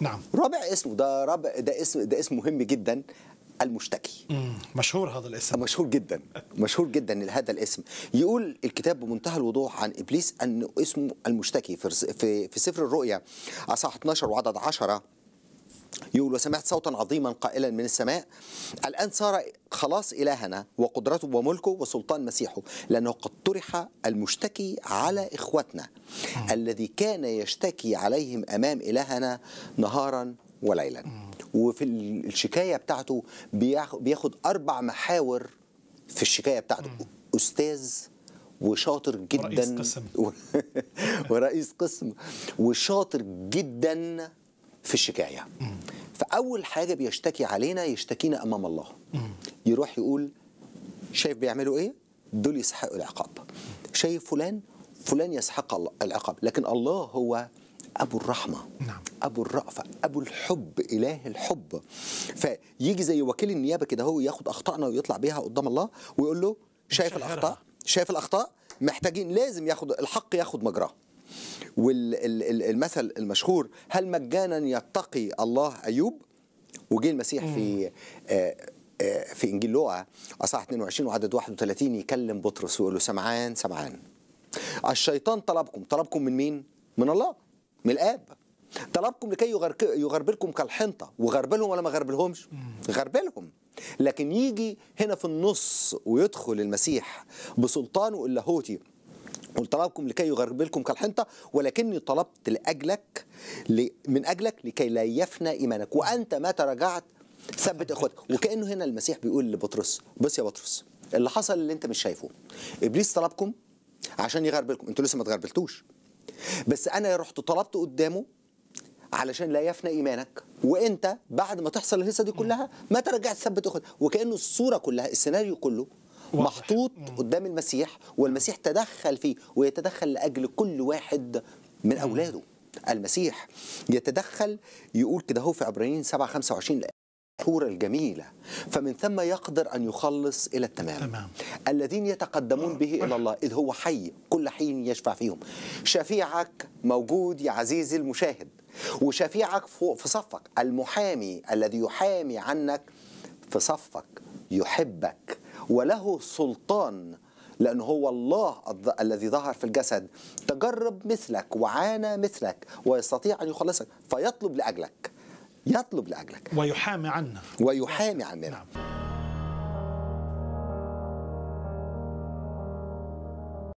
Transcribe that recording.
نعم رابع اسمه ده رابع ده اسم ده اسم مهم جدا المشتكي مشهور هذا الاسم مشهور جدا مشهور جدا هذا الاسم يقول الكتاب بمنتهى الوضوح عن ابليس ان اسمه المشتكي في في, سفر الرؤيا اصحاح 12 وعدد 10 يقول وسمعت صوتا عظيما قائلا من السماء الآن صار خلاص إلهنا وقدرته وملكه وسلطان مسيحه لأنه قد طرح المشتكي على إخوتنا الذي كان يشتكي عليهم أمام إلهنا نهارا وليلا وفي الشكاية بتاعته بياخد أربع محاور في الشكاية بتاعته أستاذ وشاطر جدا ورئيس قسم ورئيس قسم وشاطر جدا في الشكايه فاول حاجه بيشتكي علينا يشتكينا امام الله يروح يقول شايف بيعملوا ايه دول يستحقوا العقاب شايف فلان فلان يستحق العقاب لكن الله هو أبو الرحمة نعم. أبو الرأفة أبو الحب إله الحب فيجي زي وكيل النيابة كده هو ياخد أخطائنا ويطلع بيها قدام الله ويقول له شايف الأخطاء شايف الأخطاء محتاجين لازم ياخد الحق ياخد مجراه والمثل المشهور هل مجانا يتقي الله أيوب وجه المسيح في آه، آه، في إنجيل لوقا اصحاح 22 وعدد 31 يكلم بطرس ويقول له سمعان سمعان الشيطان طلبكم طلبكم من مين؟ من الله من الآب طلبكم لكي يغربلكم كالحنطة وغربلهم ولا ما غربلهمش غربلهم لكن يجي هنا في النص ويدخل المسيح بسلطانه اللاهوتي طلبكم لكي يغربلكم كالحنطة ولكني طلبت لأجلك من أجلك لكي لا يفنى إيمانك وأنت ما تراجعت ثبت إخوتك وكأنه هنا المسيح بيقول لبطرس بص يا بطرس اللي حصل اللي أنت مش شايفه إبليس طلبكم عشان يغربلكم أنتوا لسه ما تغربلتوش بس أنا رحت طلبت قدامه علشان لا يفنى ايمانك وانت بعد ما تحصل الهيصه دي كلها ما ترجع تثبت إخوتك وكانه الصوره كلها السيناريو كله محطوط قدام المسيح والمسيح تدخل فيه ويتدخل لاجل كل واحد من اولاده المسيح يتدخل يقول كده هو في عبرانيين 7 25 الصورة الجميلة فمن ثم يقدر أن يخلص إلى التمام تمام. الذين يتقدمون به إلى الله إذ هو حي كل حين يشفع فيهم شفيعك موجود يا عزيزي المشاهد وشفيعك فوق في صفك المحامي الذي يحامي عنك في صفك يحبك وله سلطان لأنه هو الله الذي ظهر في الجسد تجرب مثلك وعانى مثلك ويستطيع أن يخلصك فيطلب لأجلك يطلب لأجلك ويحامي عنا ويحامي عننا نعم.